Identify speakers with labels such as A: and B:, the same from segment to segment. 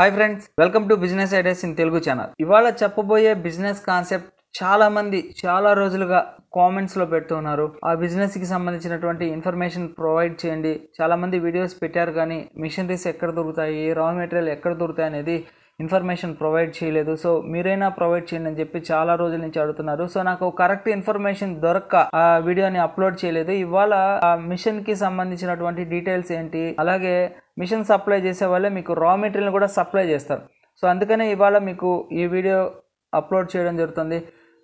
A: hi friends welcome to business ideas in Telugu channel ఇవాళ చెప్పబోయే business concept చాలా మంది చాలా రోజులుగా కామెంట్స్ లో పెడుతున్నారు ఆ బిజినెస్ కి సంబంధించినటువంటి ఇన్ఫర్మేషన్ ప్రొవైడ్ చేయండి చాలా మంది వీడియోస్ పెట్టారు కానీ మిషనరీస్ ఎక్కడ దొరుకుతాయి రా మెటీరియల్ ఎక్కడ దొరుకుతాయి అనేది ఇన్ఫర్మేషన్ ప్రొవైడ్ చేయలేదు సో మీరైనా ప్రొవైడ్ చేయండి అని చెప్పి చాలా రోజుల నుంచి అడుగుతున్నారు సో నాకు కరెక్ట్ ఇన్ఫర్మేషన్ దొరక్క ఆ వీడియోని అప్లోడ్ చేయలేదు ఇవాళ ఆ మిషన్కి సంబంధించినటువంటి డీటెయిల్స్ ఏంటి అలాగే మిషన్ సప్లై చేసే వాళ్ళే మీకు రా మెటీరియల్ కూడా సప్లై చేస్తారు సో అందుకనే ఇవాళ మీకు ఈ వీడియో అప్లోడ్ చేయడం జరుగుతుంది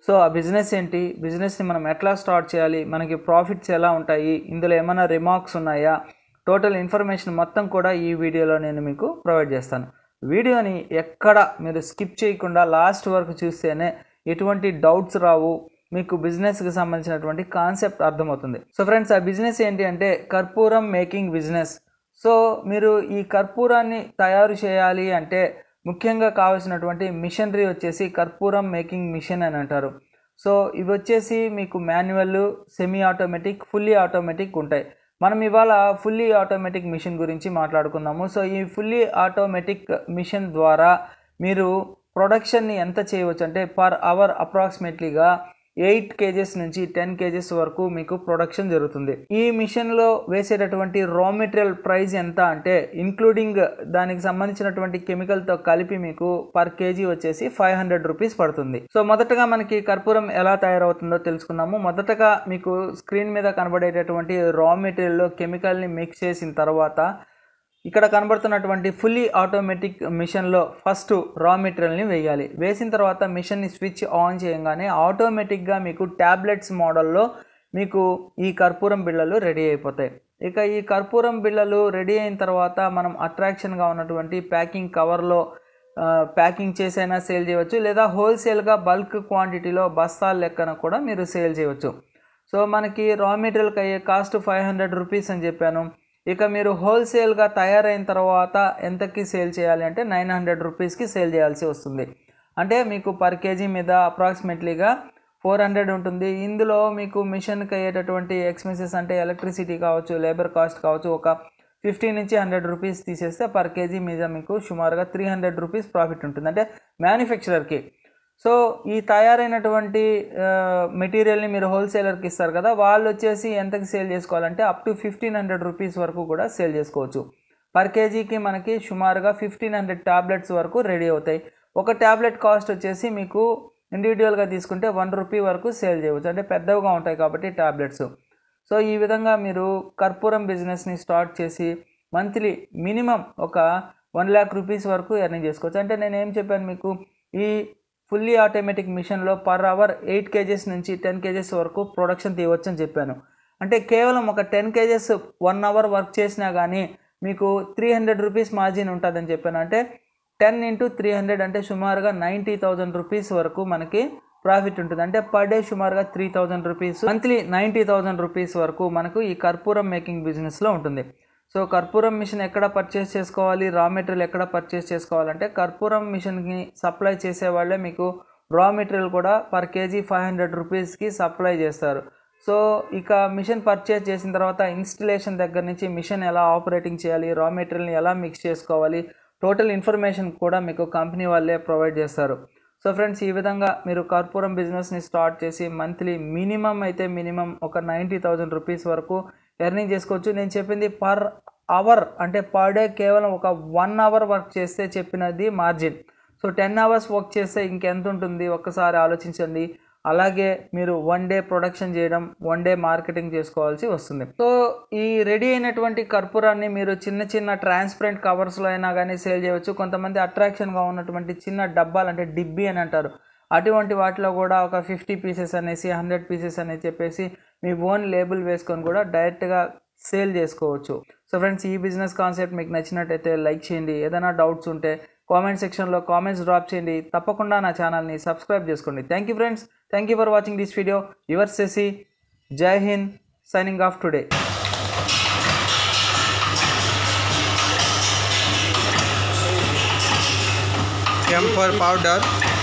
A: సో ఆ బిజినెస్ ఏంటి బిజినెస్ని మనం ఎట్లా స్టార్ట్ చేయాలి మనకి ప్రాఫిట్స్ ఎలా ఉంటాయి ఇందులో ఏమైనా రిమార్క్స్ ఉన్నాయా టోటల్ ఇన్ఫర్మేషన్ మొత్తం కూడా ఈ వీడియోలో నేను మీకు ప్రొవైడ్ చేస్తాను వీడియోని ఎక్కడ మీరు స్కిప్ చేయకుండా లాస్ట్ వరకు చూస్తేనే ఎటువంటి డౌట్స్ రావు మీకు బిజినెస్కి సంబంధించినటువంటి కాన్సెప్ట్ అర్థమవుతుంది సో ఫ్రెండ్స్ ఆ బిజినెస్ ఏంటి అంటే కర్పూరం మేకింగ్ బిజినెస్ సో మీరు ఈ కర్పూరాన్ని తయారు చేయాలి అంటే ముఖ్యంగా కావాల్సినటువంటి మిషనరీ వచ్చేసి కర్పూరం మేకింగ్ మిషన్ అని అంటారు సో ఇవి వచ్చేసి మీకు manual semi automatic fully automatic ఉంటాయి మనం ఇవాళ ఫుల్లీ ఆటోమేటిక్ మిషన్ గురించి మాట్లాడుకున్నాము సో ఈ ఫుల్లీ ఆటోమేటిక్ మిషన్ ద్వారా మీరు ప్రొడక్షన్ని ఎంత చేయవచ్చు అంటే పర్ అవర్ అప్రాక్సిమేట్లీగా ఎయిట్ కేజెస్ నుంచి టెన్ కేజెస్ వరకు మీకు ప్రొడక్షన్ జరుగుతుంది ఈ మిషన్లో వేసేటటువంటి రా మెటీరియల్ ప్రైస్ ఎంత అంటే ఇంక్లూడింగ్ దానికి సంబంధించినటువంటి కెమికల్తో కలిపి మీకు పర్ కేజీ వచ్చేసి ఫైవ్ హండ్రెడ్ రూపీస్ పడుతుంది సో మొదటగా మనకి కర్పూరం ఎలా తయారవుతుందో తెలుసుకుందాము మొదటగా మీకు స్క్రీన్ మీద కనబడేటటువంటి రా మెటీరియల్లో కెమికల్ని మిక్స్ చేసిన తర్వాత ఇక్కడ కనబడుతున్నటువంటి ఫుల్లీ ఆటోమేటిక్ మిషన్లో ఫస్ట్ రా మెటీరియల్ని వేయాలి వేసిన తర్వాత మిషన్ని స్విచ్ ఆన్ చేయగానే ఆటోమేటిక్గా మీకు ట్యాబ్లెట్స్ మోడల్లో మీకు ఈ కర్పూరం బిళ్ళలు రెడీ అయిపోతాయి ఇక ఈ కర్పూరం బిళ్ళలు రెడీ అయిన తర్వాత మనం అట్రాక్షన్గా ఉన్నటువంటి ప్యాకింగ్ కవర్లో ప్యాకింగ్ చేసైనా సేల్ చేయవచ్చు లేదా హోల్సేల్గా బల్క్ క్వాంటిటీలో బస్తాల లెక్కన కూడా మీరు సేల్ చేయవచ్చు సో మనకి రా మెటీరియల్కి అయ్యే కాస్ట్ ఫైవ్ హండ్రెడ్ రూపీస్ అని చెప్పాను ఇక మీరు హోల్సేల్గా తయారైన తర్వాత ఎంతకి సేల్ చేయాలి అంటే నైన్ హండ్రెడ్ రూపీస్కి సేల్ చేయాల్సి వస్తుంది అంటే మీకు పర్ కేజీ మీద అప్రాక్సిమేట్లీగా ఫోర్ హండ్రెడ్ ఉంటుంది ఇందులో మీకు మిషన్కి అయ్యేటటువంటి ఎక్స్పెన్సెస్ అంటే ఎలక్ట్రిసిటీ కావచ్చు లేబర్ కాస్ట్ కావచ్చు ఒక ఫిఫ్టీ నుంచి హండ్రెడ్ రూపీస్ తీసేస్తే పర్ కేజీ మీద మీకు సుమారుగా త్రీ హండ్రెడ్ రూపీస్ ప్రాఫిట్ ఉంటుంది అంటే మ్యానుఫ్యాక్చరర్కి సో ఈ తయారైనటువంటి మెటీరియల్ని మీరు హోల్సేలర్కి ఇస్తారు కదా వాళ్ళు వచ్చేసి ఎంతకి సేల్ చేసుకోవాలంటే up to fifteen hundred rupees వరకు కూడా సేల్ చేసుకోవచ్చు పర్ కేజీకి మనకి సుమారుగా ఫిఫ్టీన్ హండ్రెడ్ ట్యాబ్లెట్స్ వరకు రెడీ అవుతాయి ఒక ట్యాబ్లెట్ కాస్ట్ వచ్చేసి మీకు ఇండివిజువల్గా తీసుకుంటే వన్ రూపీ వరకు సేల్ చేయవచ్చు అంటే పెద్దవిగా ఉంటాయి కాబట్టి ట్యాబ్లెట్స్ సో ఈ విధంగా మీరు కర్పూరం బిజినెస్ని స్టార్ట్ చేసి మంత్లీ మినిమం ఒక వన్ ల్యాక్ రూపీస్ వరకు ఎర్నింగ్ చేసుకోవచ్చు అంటే నేను ఏం చెప్పాను మీకు ఈ ఫుల్లీ ఆటోమేటిక్ మిషన్లో పర్ అవర్ ఎయిట్ కేజెస్ నుంచి టెన్ కేజెస్ వరకు ప్రొడక్షన్ తీయవచ్చని చెప్పాను అంటే కేవలం ఒక ten kgs one hour work చేసినా కానీ మీకు త్రీ హండ్రెడ్ రూపీస్ మార్జిన్ ఉంటుందని చెప్పాను అంటే టెన్ ఇంటూ త్రీ హండ్రెడ్ అంటే సుమారుగా నైంటీ థౌజండ్ రూపీస్ వరకు మనకి ప్రాఫిట్ ఉంటుంది అంటే పర్ డే సుమారుగా three thousand rupees monthly ninety thousand rupees వరకు మనకు ఈ కర్పూరం మేకింగ్ బిజినెస్లో ఉంటుంది సో కర్పూరం మిషన్ ఎక్కడ పర్చేస్ చేసుకోవాలి రా మెటీరియల్ ఎక్కడ పర్చేస్ చేసుకోవాలంటే కర్పూరం మిషన్కి సప్లై చేసేవాళ్ళే మీకు రా మెటీరియల్ కూడా పర్ కేజీ ఫైవ్ హండ్రెడ్ రూపీస్కి సప్లై చేస్తారు సో ఇక మిషన్ పర్చేస్ చేసిన తర్వాత ఇన్స్టలేషన్ దగ్గర నుంచి మిషన్ ఎలా ఆపరేటింగ్ చేయాలి రా మెటీరియల్ని ఎలా మిక్స్ చేసుకోవాలి టోటల్ ఇన్ఫర్మేషన్ కూడా మీకు కంపెనీ వాళ్ళే ప్రొవైడ్ చేస్తారు సో ఫ్రెండ్స్ ఈ విధంగా మీరు కర్పూరం బిజినెస్ని స్టార్ట్ చేసి మంత్లీ మినిమం అయితే మినిమం ఒక నైంటీ థౌజండ్ రూపీస్ వరకు ఎర్నింగ్ చేసుకోవచ్చు నేను చెప్పింది పర్ అవర్ అంటే పర్ డే కేవలం ఒక వన్ అవర్ వర్క్ చేస్తే చెప్పినది margin so ten hours work చేస్తే ఇంకెంత ఉంటుంది ఒక్కసారి ఆలోచించండి అలాగే మీరు వన్ డే ప్రొడక్షన్ చేయడం వన్ డే మార్కెటింగ్ చేసుకోవాల్సి వస్తుంది సో ఈ రెడీ అయినటువంటి కర్పూరాన్ని మీరు చిన్న చిన్న ట్రాన్స్పరెంట్ కవర్స్లో అయినా కానీ సేల్ చేయవచ్చు కొంతమంది అట్రాక్షన్గా ఉన్నటువంటి చిన్న డబ్బాలు అంటే డిబ్బి అని అంటారు అటువంటి వాటిలో కూడా ఒక ఫిఫ్టీ పీసెస్ అనేసి హండ్రెడ్ పీసెస్ అని చెప్పేసి మీ ఓన్ లేబుల్ వేసుకొని కూడా డైరెక్ట్గా సేల్ చేసుకోవచ్చు సో ఫ్రెండ్స్ ఈ బిజినెస్ కాన్సెప్ట్ మీకు నచ్చినట్టయితే లైక్ చేయండి ఏదైనా డౌట్స్ ఉంటే కామెంట్ సెక్షన్లో కామెంట్స్ డ్రాప్ చేయండి తప్పకుండా నా ఛానల్ని సబ్స్క్రైబ్ చేసుకోండి thank you friends thank you for watching this video your Shashi Jai Hind signing off today camphor powder